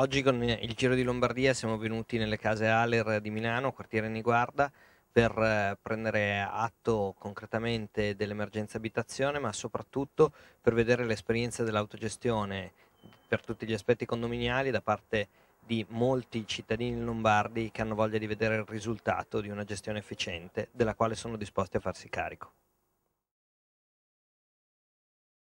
Oggi con il Giro di Lombardia siamo venuti nelle case Aller di Milano, quartiere Niguarda, per eh, prendere atto concretamente dell'emergenza abitazione, ma soprattutto per vedere l'esperienza dell'autogestione per tutti gli aspetti condominiali da parte di molti cittadini lombardi che hanno voglia di vedere il risultato di una gestione efficiente della quale sono disposti a farsi carico.